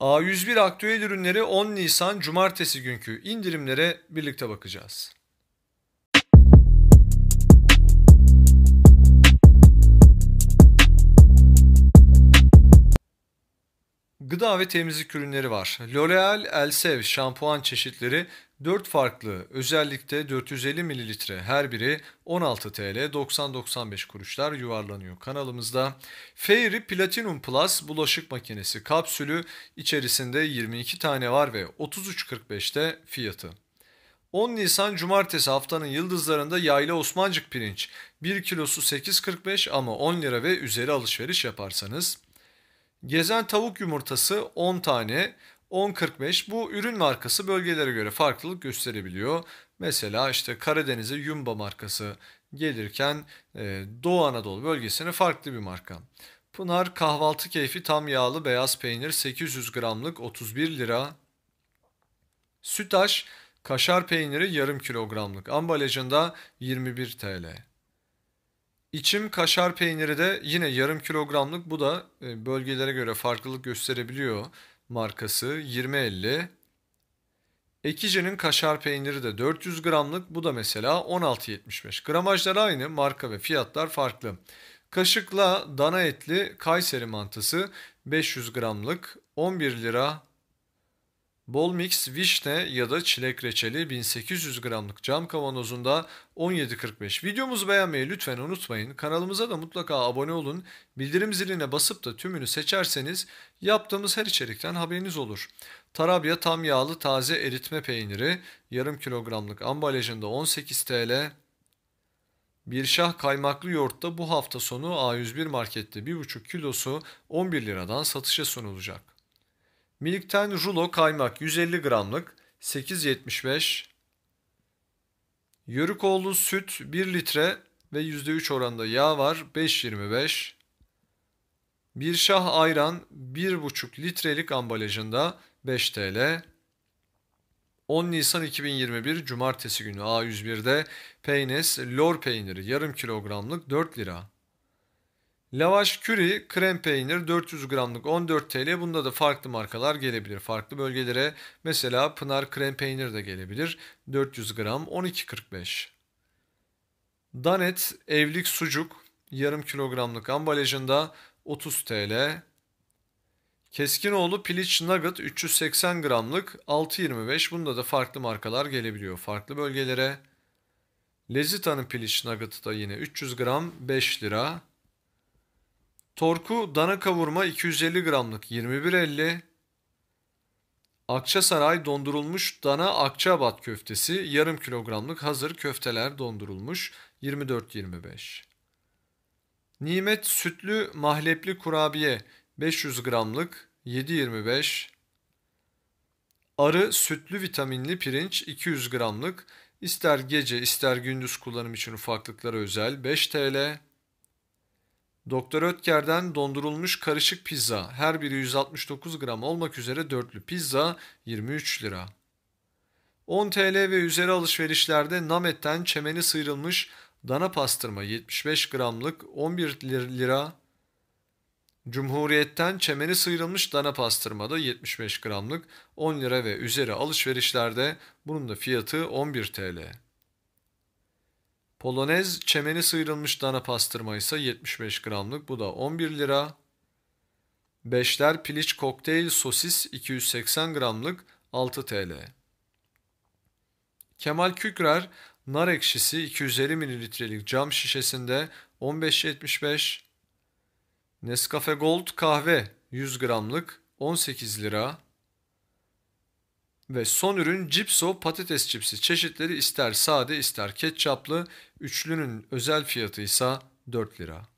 A101 aktüel ürünleri 10 Nisan Cumartesi günkü indirimlere birlikte bakacağız. Gıda ve temizlik ürünleri var. L'Oreal, Elsev şampuan çeşitleri 4 farklı özellikle 450 mililitre her biri 16 TL 90-95 kuruşlar yuvarlanıyor kanalımızda. Fairy Platinum Plus bulaşık makinesi kapsülü içerisinde 22 tane var ve 33.45'te fiyatı. 10 Nisan Cumartesi haftanın yıldızlarında yayla Osmancık pirinç 1 kilosu 8.45 ama 10 lira ve üzeri alışveriş yaparsanız. Gezen tavuk yumurtası 10 tane 10.45 bu ürün markası bölgelere göre farklılık gösterebiliyor. Mesela işte Karadeniz'e Yumba markası gelirken e, Doğu Anadolu bölgesine farklı bir marka. Pınar kahvaltı keyfi tam yağlı beyaz peynir 800 gramlık 31 lira. Sütaş kaşar peyniri yarım kilogramlık ambalajında 21 TL. İçim kaşar peyniri de yine yarım kilogramlık bu da e, bölgelere göre farklılık gösterebiliyor markası 20.50. Ekici'nin kaşar peyniri de 400 gramlık. Bu da mesela 16.75. Gramajlar aynı, marka ve fiyatlar farklı. Kaşıkla dana etli Kayseri mantısı 500 gramlık 11 lira Bol mix vişne ya da çilek reçeli 1800 gramlık cam kavanozunda 17.45. Videomuzu beğenmeyi lütfen unutmayın. Kanalımıza da mutlaka abone olun. Bildirim ziline basıp da tümünü seçerseniz yaptığımız her içerikten haberiniz olur. Tarabya tam yağlı taze eritme peyniri yarım kilogramlık ambalajında 18 TL. Bir şah kaymaklı yoğurt da bu hafta sonu A101 markette 1,5 kilosu 11 liradan satışa sunulacak. Milikten rulo kaymak 150 gramlık 8.75. Yörükoğlu süt 1 litre ve %3 oranda yağ var 5.25. Bir şah ayran 1,5 litrelik ambalajında 5 TL. 10 Nisan 2021 Cumartesi günü A101'de peynes lor peyniri yarım kilogramlık 4 lira. Lavaş küri, krem peynir 400 gramlık 14 TL. Bunda da farklı markalar gelebilir. Farklı bölgelere mesela Pınar krem peynir de gelebilir. 400 gram 12.45. Danet evlik sucuk yarım kilogramlık ambalajında 30 TL. Keskinoğlu piliç nugget 380 gramlık 6.25. Bunda da farklı markalar gelebiliyor farklı bölgelere. Lezita'nın piliç nugget'ı da yine 300 gram 5 lira. Torku dana kavurma 250 gramlık 21.50. Akçasaray dondurulmuş dana akçaabat köftesi yarım kilogramlık hazır köfteler dondurulmuş 24.25. Nimet sütlü mahlepli kurabiye 500 gramlık 7.25. Arı sütlü vitaminli pirinç 200 gramlık İster gece ister gündüz kullanım için ufaklıklara özel 5 TL. Doktor Ötker'den dondurulmuş karışık pizza her biri 169 gram olmak üzere dörtlü pizza 23 lira. 10 TL ve üzeri alışverişlerde Namet'ten çemeni sıyrılmış dana pastırma 75 gramlık 11 lira. Cumhuriyet'ten çemeni sıyrılmış dana pastırma da 75 gramlık 10 lira ve üzeri alışverişlerde bunun da fiyatı 11 TL. Polonez çemeni sıyrılmış dana pastırma ise 75 gramlık. Bu da 11 lira. Beşler piliç kokteyl sosis 280 gramlık 6 TL. Kemal Kükrer nar ekşisi 250 mililitrelik cam şişesinde 15.75. Nescafe Gold kahve 100 gramlık 18 lira. Ve son ürün cipso patates cipsi çeşitleri ister sade ister ketçaplı. Üçlünün özel fiyatı ise 4 lira.